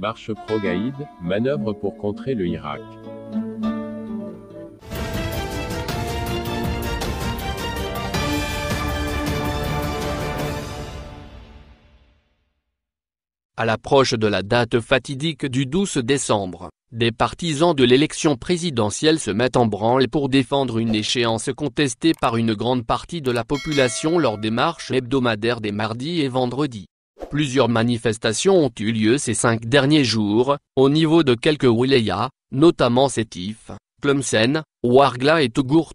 Marche pro pro-gaïde, manœuvre pour contrer le Irak. À l'approche de la date fatidique du 12 décembre, des partisans de l'élection présidentielle se mettent en branle pour défendre une échéance contestée par une grande partie de la population lors des marches hebdomadaires des mardis et vendredis. Plusieurs manifestations ont eu lieu ces cinq derniers jours, au niveau de quelques wilayas, notamment Sétif, Klumsen, Wargla et Tougourt.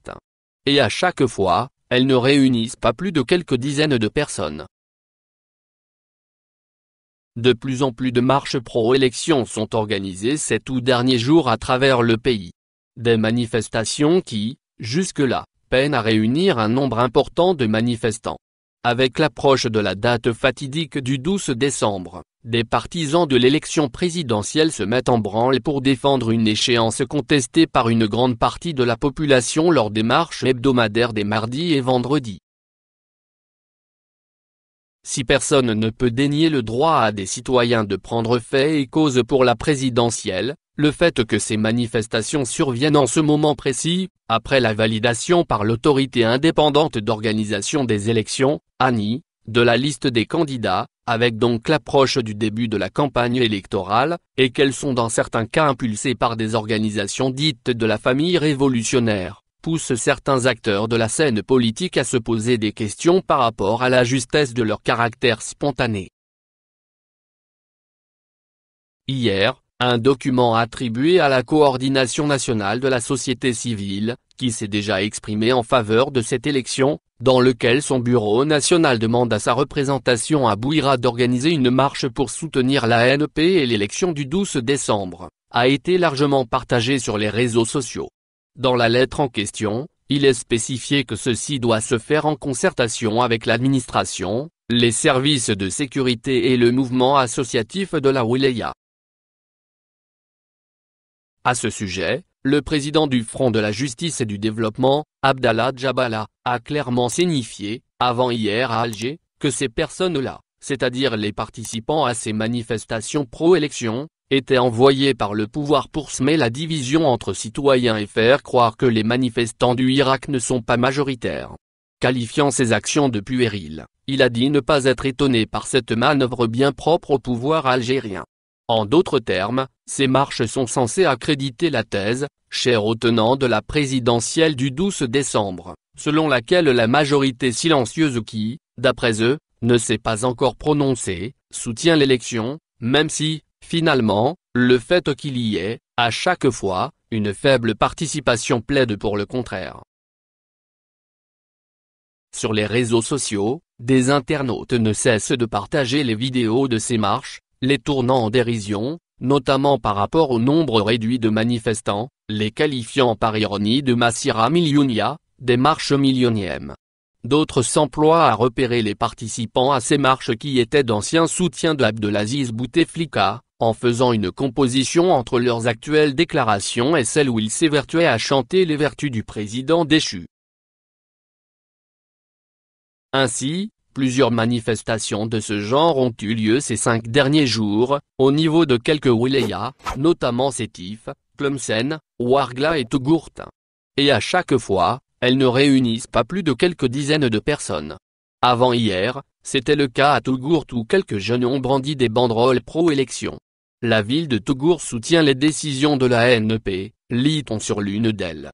Et à chaque fois, elles ne réunissent pas plus de quelques dizaines de personnes. De plus en plus de marches pro-élections sont organisées ces tout derniers jours à travers le pays. Des manifestations qui, jusque-là, peinent à réunir un nombre important de manifestants. Avec l'approche de la date fatidique du 12 décembre, des partisans de l'élection présidentielle se mettent en branle pour défendre une échéance contestée par une grande partie de la population lors des marches hebdomadaires des mardis et vendredis. Si personne ne peut dénier le droit à des citoyens de prendre fait et cause pour la présidentielle, le fait que ces manifestations surviennent en ce moment précis, après la validation par l'autorité indépendante d'organisation des élections, Annie, de la liste des candidats, avec donc l'approche du début de la campagne électorale, et qu'elles sont dans certains cas impulsées par des organisations dites de la famille révolutionnaire, pousse certains acteurs de la scène politique à se poser des questions par rapport à la justesse de leur caractère spontané. Hier, un document attribué à la Coordination nationale de la société civile, qui s'est déjà exprimé en faveur de cette élection, dans lequel son bureau national demande à sa représentation à Bouira d'organiser une marche pour soutenir la NP et l'élection du 12 décembre, a été largement partagé sur les réseaux sociaux. Dans la lettre en question, il est spécifié que ceci doit se faire en concertation avec l'administration, les services de sécurité et le mouvement associatif de la Wilaya. À ce sujet, le président du Front de la Justice et du Développement, Abdallah Djabala, a clairement signifié, avant hier à Alger, que ces personnes-là, c'est-à-dire les participants à ces manifestations pro-élection, étaient envoyés par le pouvoir pour semer la division entre citoyens et faire croire que les manifestants du Irak ne sont pas majoritaires. Qualifiant ces actions de puériles, il a dit ne pas être étonné par cette manœuvre bien propre au pouvoir algérien. En d'autres termes, ces marches sont censées accréditer la thèse, chère au tenant de la présidentielle du 12 décembre, selon laquelle la majorité silencieuse qui, d'après eux, ne s'est pas encore prononcée, soutient l'élection, même si, finalement, le fait qu'il y ait, à chaque fois, une faible participation plaide pour le contraire. Sur les réseaux sociaux, des internautes ne cessent de partager les vidéos de ces marches, les tournant en dérision, notamment par rapport au nombre réduit de manifestants, les qualifiant par ironie de Massira Millionia, des marches millionièmes. D'autres s'emploient à repérer les participants à ces marches qui étaient d'anciens soutiens Abdelaziz Bouteflika, en faisant une composition entre leurs actuelles déclarations et celles où ils s'évertuaient à chanter les vertus du président déchu. Ainsi, Plusieurs manifestations de ce genre ont eu lieu ces cinq derniers jours, au niveau de quelques wilayas, notamment Sétif, Plumsen, Ouargla et Tougourt. Et à chaque fois, elles ne réunissent pas plus de quelques dizaines de personnes. Avant hier, c'était le cas à Tougourt où quelques jeunes ont brandi des banderoles pro-élection. La ville de Tougourt soutient les décisions de la NEP, lit-on sur l'une d'elles.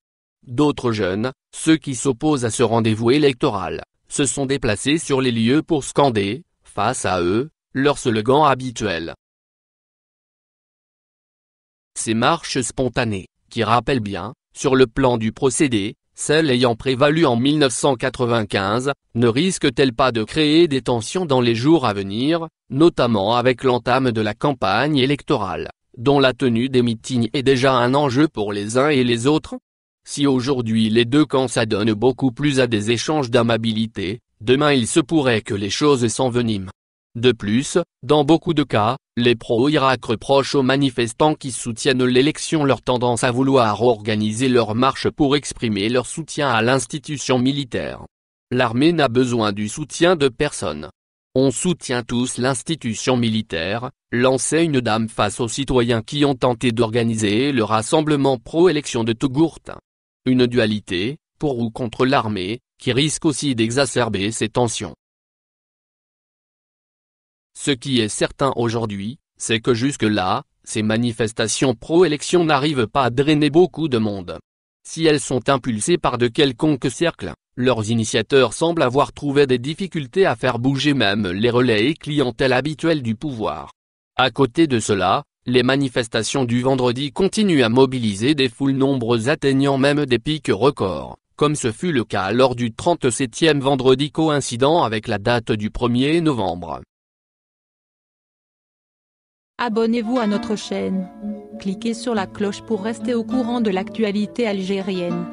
D'autres jeunes, ceux qui s'opposent à ce rendez-vous électoral, se sont déplacés sur les lieux pour scander, face à eux, leur slogan habituel. Ces marches spontanées, qui rappellent bien, sur le plan du procédé, celles ayant prévalu en 1995, ne risquent-elles pas de créer des tensions dans les jours à venir, notamment avec l'entame de la campagne électorale, dont la tenue des meetings est déjà un enjeu pour les uns et les autres si aujourd'hui les deux camps s'adonnent beaucoup plus à des échanges d'amabilité, demain il se pourrait que les choses s'enveniment. De plus, dans beaucoup de cas, les pro-Irak reprochent aux manifestants qui soutiennent l'élection leur tendance à vouloir organiser leur marche pour exprimer leur soutien à l'institution militaire. L'armée n'a besoin du soutien de personne. On soutient tous l'institution militaire, lançait une dame face aux citoyens qui ont tenté d'organiser le rassemblement pro-élection de Tougourt une dualité, pour ou contre l'armée, qui risque aussi d'exacerber ces tensions. Ce qui est certain aujourd'hui, c'est que jusque-là, ces manifestations pro-élection n'arrivent pas à drainer beaucoup de monde. Si elles sont impulsées par de quelconques cercles, leurs initiateurs semblent avoir trouvé des difficultés à faire bouger même les relais et clientèles habituels du pouvoir. À côté de cela, les manifestations du vendredi continuent à mobiliser des foules nombreuses atteignant même des pics records, comme ce fut le cas lors du 37e vendredi coïncident avec la date du 1er novembre. Abonnez-vous à notre chaîne. Cliquez sur la cloche pour rester au courant de l'actualité algérienne.